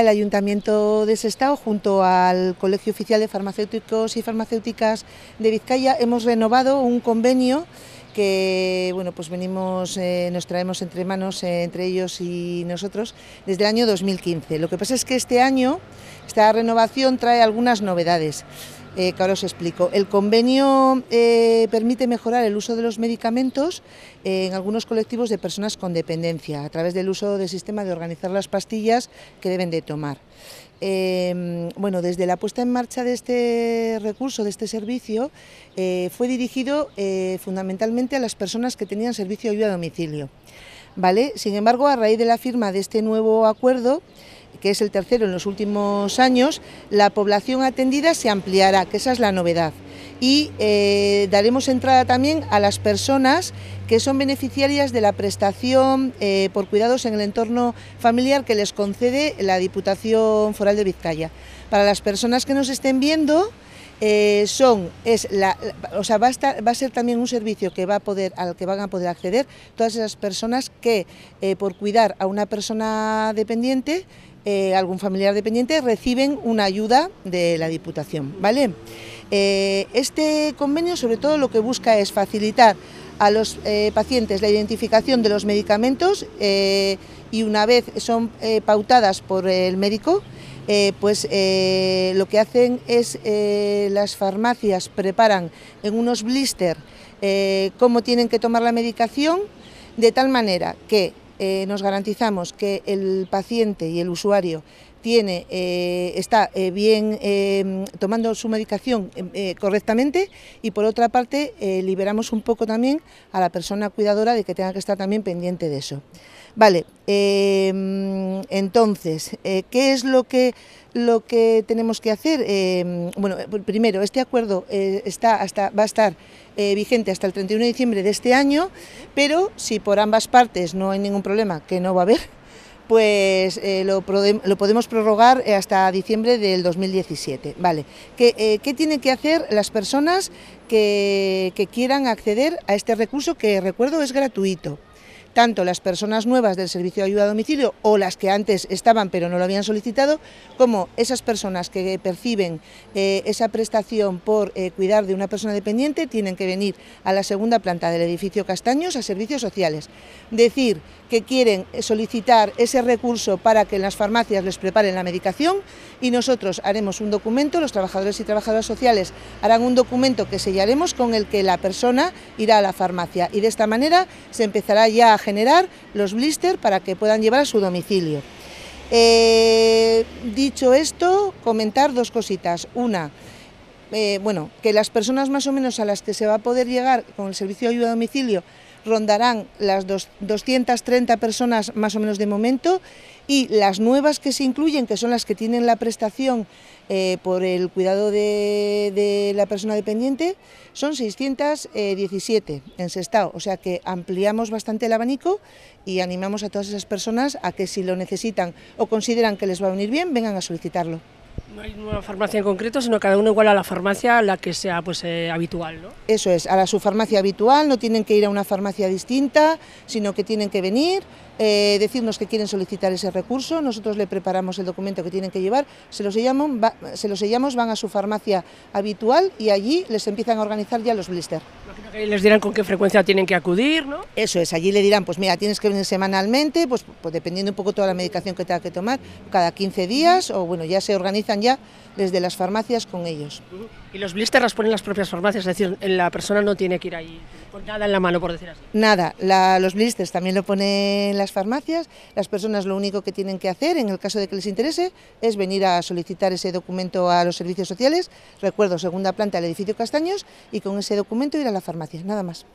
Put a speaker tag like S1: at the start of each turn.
S1: el Ayuntamiento de Sestao junto al Colegio Oficial de Farmacéuticos y Farmacéuticas de Vizcaya hemos renovado un convenio que bueno, pues venimos, eh, nos traemos entre manos eh, entre ellos y nosotros desde el año 2015. Lo que pasa es que este año esta renovación trae algunas novedades que eh, ahora os explico. El convenio eh, permite mejorar el uso de los medicamentos eh, en algunos colectivos de personas con dependencia, a través del uso del sistema de organizar las pastillas que deben de tomar. Em, bueno, desde la puesta en marcha de este recurso, de este servicio, fue dirigido fundamentalmente a las personas que tenían servicio de ayuda a domicilio. ¿vale? Sin embargo, a raíz de la firma de este nuevo acuerdo, que es el tercero en los últimos años, la población atendida se ampliará, que esa es la novedad. Y eh, daremos entrada también a las personas que son beneficiarias de la prestación eh, por cuidados en el entorno familiar que les concede la Diputación Foral de Vizcaya. Para las personas que nos estén viendo, eh, son es la, o sea, va a, ser también un servicio que va a poder al que van a poder acceder todas esas personas que por cuidar a una persona dependiente eh, algún familiar dependiente, reciben una ayuda de la Diputación. ¿vale? Eh, este convenio sobre todo lo que busca es facilitar a los eh, pacientes la identificación de los medicamentos y una vez son pautadas por el médico, pues lo que hacen es las farmacias preparan en unos blister cómo tienen que tomar la medicación de tal manera que eh, nos garantizamos que el paciente y el usuario tiene, eh, está eh, bien em, tomando su medicación em, correctamente y por otra parte liberamos un poco también a la persona cuidadora de que tenga que estar también pendiente de eso. Vale, em, entonces, ¿qué es lo que lo que tenemos que hacer, em, bueno, eh, primero, este acuerdo eh, está hasta, va a estar eh, vigente hasta el 31 de diciembre de este año, pero si por ambas partes no hay ningún problema, que no va a haber, pues lo, podemos prorrogar hasta diciembre del 2017. Vale. ¿Qué, tienen que hacer las personas que quieran acceder a este recurso que, recuerdo, es gratuito? tanto las personas nuevas del servicio de ayuda a domicilio o las que antes estaban pero no lo habían solicitado, como esas personas que perciben eh, esa prestación por eh, cuidar de una persona dependiente tienen que venir a la segunda planta del edificio Castaños a servicios sociales. Decir que quieren solicitar ese recurso para que en las farmacias les preparen la medicación y nosotros haremos un documento, los trabajadores y trabajadoras sociales harán un documento que sellaremos con el que la persona irá a la farmacia y de esta manera se empezará ya generar los blisters para que puedan llevar a su domicilio. Eh, dicho esto, comentar dos cositas. Una, eh, bueno, que las personas más o menos a las que se va a poder llegar con el servicio de ayuda a domicilio rondarán las dos, 230 personas más o menos de momento y las nuevas que se incluyen, que son las que tienen la prestación eh, por el cuidado de, la persona dependiente, son 617 eh, en Sestao. O sea que ampliamos bastante el abanico y animamos a todas esas personas a que si lo necesitan o consideran que les va a venir bien, vengan a solicitarlo.
S2: No hay una farmacia en concreto, sino cada uno igual a la farmacia a la que sea
S1: pues, eh, habitual, ¿no? Eso es, a su farmacia habitual, no tienen que ir a una farmacia distinta, sino que tienen que venir, eh, decirnos que quieren solicitar ese recurso, nosotros le preparamos el documento que tienen que llevar, se los, sellamos, van a su farmacia habitual y allí les empiezan a organizar ya los blister.
S2: les dirán con qué frecuencia tienen que acudir, ¿no?
S1: Eso es, allí le dirán, pues mira, tienes que venir semanalmente, pues, pues dependiendo un poco toda la medicación que tenga que tomar, cada 15 días, o bueno, ya se organizan ya desde las farmacias con ellos.
S2: ¿Y los blisters los ponen las propias farmacias? Es decir, la persona no tiene que ir ahí con nada en la mano, por decir así.
S1: Nada, los blisters también lo ponen las farmacias. Las personas lo único que tienen que hacer, en el caso de que les interese, es venir a solicitar ese documento a los servicios sociales. Recuerdo, segunda planta del edificio Castaños, y con ese documento ir a la farmacia, nada más.